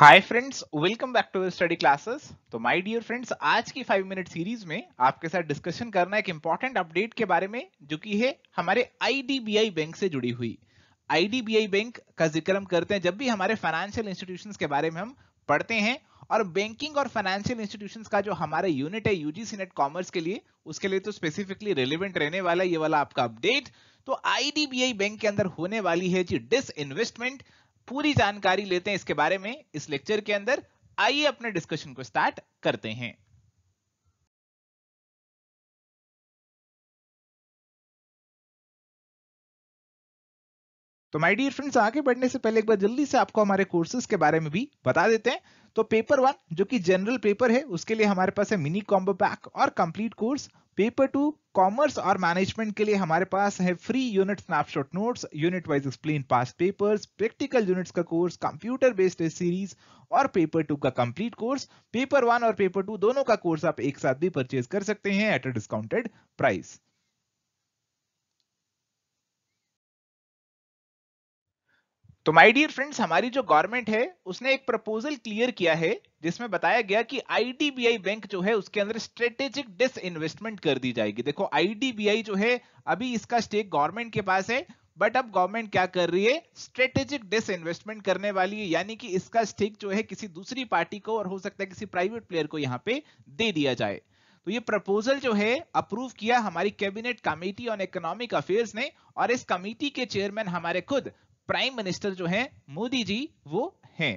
hi friends welcome back to study classes तो my dear friends आज की five minute series में आपके साथ डिस्कशन करना एक इंपॉर्टेंट अपडेट के बारे में जो कि है हमारे आईडीबीआई बैंक से जुड़ी हुई आईडीबीआई बैंक का जिक्र हम करते हैं जब भी हमारे फाइनेंशियल इंस्टीट्यूशन के बारे में हम पढ़ते हैं और बैंकिंग और फाइनेंशियल इंस्टीट्यूशन का जो हमारा यूनिट है यूजीसी नेट कॉमर्स के लिए उसके लिए तो स्पेसिफिकली रेलिवेंट रहने वाला ये वाला आपका अपडेट तो आईडीबीआई बैंक के अंदर होने वाली है जी डिस इन्वेस्टमेंट पूरी जानकारी लेते हैं इसके बारे में इस लेक्चर के अंदर आइए अपने डिस्कशन को स्टार्ट करते हैं तो माय डियर फ्रेंड्स आगे बढ़ने से पहले एक बार जल्दी से आपको हमारे कोर्सेज के बारे में भी बता देते हैं तो पेपर वन जो कि जनरल पेपर है उसके लिए हमारे पास है मिनी कॉम्बो पैक और complete course paper two commerce और मैनेजमेंट के लिए हमारे पास है free unit snapshot notes unit wise explain past papers practical units का कोर्स कंप्यूटर बेस्ड सीरीज और पेपर टू का कंप्लीट कोर्स पेपर वन और पेपर टू दोनों का कोर्स आप एक साथ भी परचेज कर सकते हैं एट अ डिस्काउंटेड प्राइस तो माय डियर फ्रेंड्स हमारी जो गवर्नमेंट है उसने एक प्रपोजल क्लियर किया है जिसमें बताया गया कि आईडीबीआई बैंक जो है उसके अंदर स्ट्रेटेजिक डिस इन्वेस्टमेंट कर दी जाएगी देखो आईडीबीआई जो है अभी इसका स्टेक गवर्नमेंट के पास है बट अब गवर्नमेंट क्या कर रही है स्ट्रेटेजिक डिस इन्वेस्टमेंट करने वाली है यानी कि इसका स्टेक जो है किसी दूसरी पार्टी को और हो सकता है किसी प्राइवेट प्लेयर को यहाँ पे दे दिया जाए तो ये प्रपोजल जो है अप्रूव किया हमारी cabinet committee on economic affairs ने और इस कमेटी के चेयरमैन हमारे खुद प्राइम मिनिस्टर जो है मोदी जी वो हैं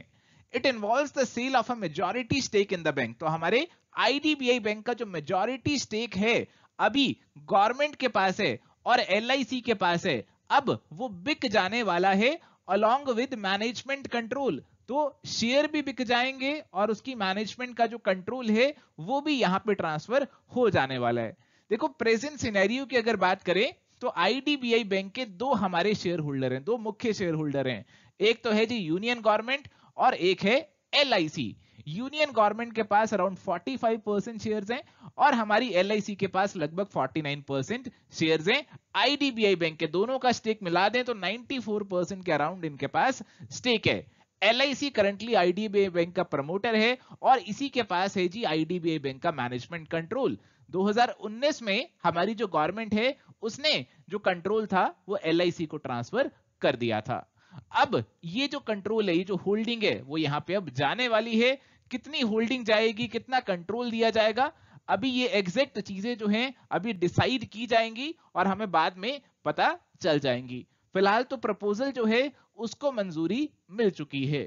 it involve the sale of a majority stake in the bank तो हमारे आईडीबीआई बैंक का जो मेजोरिटी स्टेक है अभी गवर्नमेंट के पास है और एल के पास है अब वो बिक जाने वाला है अलॉन्ग विद मैनेजमेंट कंट्रोल तो शेयर भी बिक जाएंगे और उसकी मैनेजमेंट का जो कंट्रोल है वो भी यहां पे ट्रांसफर हो जाने वाला है देखो प्रेजेंट सिनेरियो की अगर बात करें तो आईडीबीआई बैंक के दो हमारे शेयर होल्डर हैं दो मुख्य शेयर होल्डर हैं एक तो है जी यूनियन गवर्नमेंट और एक है एल यूनियन गवर्नमेंट के पास अराउंड 45 परसेंट शेयर हैं और हमारी एल के पास लगभग 49 परसेंट शेयर हैं आईडीबीआई बैंक के दोनों का स्टेक मिला दें तो 94 परसेंट के अराउंड इनके पास स्टेक है एल करंटली आईडीबीआई बैंक का प्रमोटर है और इसी के पास है जी आईडीबीआई बैंक का मैनेजमेंट कंट्रोल 2019 में हमारी जो गवर्नमेंट है उसने जो कंट्रोल था वो एल को ट्रांसफर कर दिया था अब ये जो कंट्रोल है ये जो होल्डिंग है वो यहां पे अब जाने वाली है कितनी होल्डिंग जाएगी कितना कंट्रोल दिया जाएगा अभी ये एग्जैक्ट चीजें जो हैं अभी डिसाइड की जाएंगी और हमें बाद में पता चल जाएंगी फिलहाल तो प्रपोजल जो है उसको मंजूरी मिल चुकी है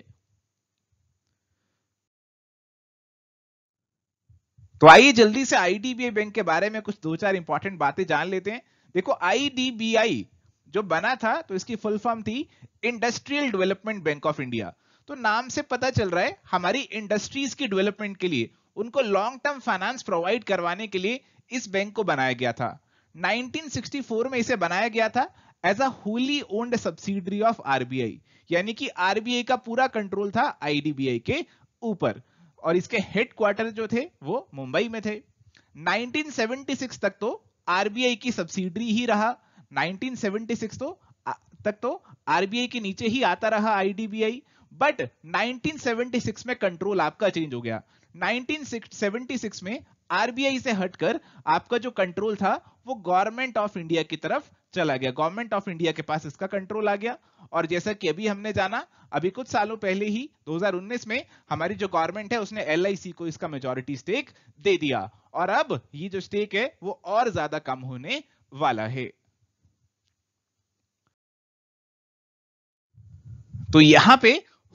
तो आइए जल्दी से आईडीबीआई बैंक के बारे में कुछ दो चार इंपॉर्टेंट बातें जान लेते हैं देखो आईडीबीआई जो बना था तो इसकी फुल फॉर्म थी industrial development bank of India तो नाम से पता चल रहा है हमारी इंडस्ट्रीज की डेवलपमेंट के लिए उनको लॉन्ग टर्म फाइनेंस प्रोवाइड करवाने के लिए इस बैंक को बनाया गया था 1964 में इसे बनाया गया था as a wholly owned subsidiary of RBI यानी कि आरबीआई का पूरा कंट्रोल था आईडीबीआई के ऊपर और इसके हेडक्वार्टर जो थे वो मुंबई में थे 1976 तक तो आरबीआई की सब्सिडरी ही रहा 1976 तो तक तो आरबीआई के नीचे ही आता रहा आईडीबीआई बट 1976 में कंट्रोल आपका चेंज हो गया 1976 में आरबीआई से हटकर आपका जो कंट्रोल था वो गवर्नमेंट ऑफ इंडिया की तरफ चला गया गवर्नमेंट ऑफ इंडिया के पास इसका कंट्रोल आ गया और जैसा कि अभी हमने जाना अभी कुछ सालों पहले ही 2019 में हमारी जो गवर्नमेंट है उसने एल को इसका मेजोरिटी स्टेक दे दिया और अब ये जो स्टेक है वो और ज्यादा कम होने वाला है तो यहां पे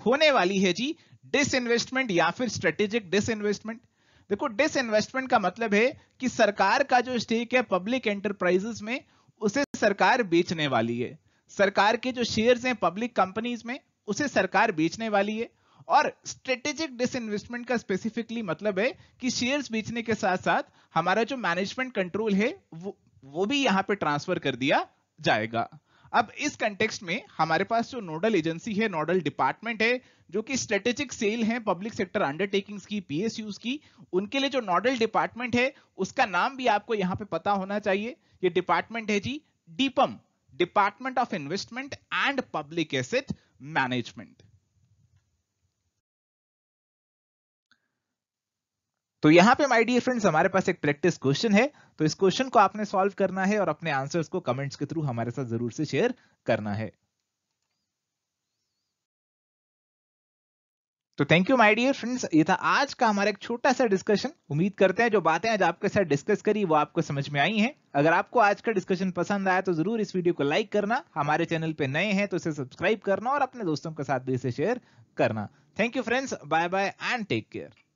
होने वाली है जी डिसइन्वेस्टमेंट या फिर स्ट्रेटेजिक डिसइन्वेस्टमेंट देखो डिसइन्वेस्टमेंट का मतलब है कि सरकार का जो स्टेक है पब्लिक एंटरप्राइजेस में उसे सरकार बेचने वाली है सरकार के जो शेयर्स हैं पब्लिक कंपनीज में उसे सरकार बेचने वाली है और स्ट्रेटेजिक डिसइन्वेस्टमेंट का स्पेसिफिकली मतलब है कि शेयर्स बेचने के साथ साथ हमारा जो मैनेजमेंट कंट्रोल है वो वो भी यहाँ पे ट्रांसफर कर दिया जाएगा अब इस कंटेक्स्ट में हमारे पास जो नोडल एजेंसी है नोडल डिपार्टमेंट है जो कि स्ट्रेटेजिक सेल है पब्लिक सेक्टर अंडरटेकिंग्स की पीएसयूज की उनके लिए जो नोडल डिपार्टमेंट है उसका नाम भी आपको यहाँ पे पता होना चाहिए ये डिपार्टमेंट है जी DIPAM department of investment and public asset management तो यहाँ पे माय डियर फ्रेंड्स हमारे पास एक प्रैक्टिस क्वेश्चन है तो इस क्वेश्चन को आपने सॉल्व करना है और अपने आंसर्स को कमेंट्स के थ्रू हमारे साथ जरूर से शेयर करना है तो thank you my dear friends ये था आज का हमारा एक छोटा सा डिस्कशन उम्मीद करते हैं जो बातें आज आपके साथ डिस्कस करी वो आपको समझ में आई हैं अगर आपको आज का डिस्कशन पसंद आया तो जरूर इस वीडियो को लाइक करना हमारे चैनल पे नए हैं तो इसे सब्सक्राइब करना और अपने दोस्तों के साथ भी इसे शेयर करना thank you friends bye bye and take care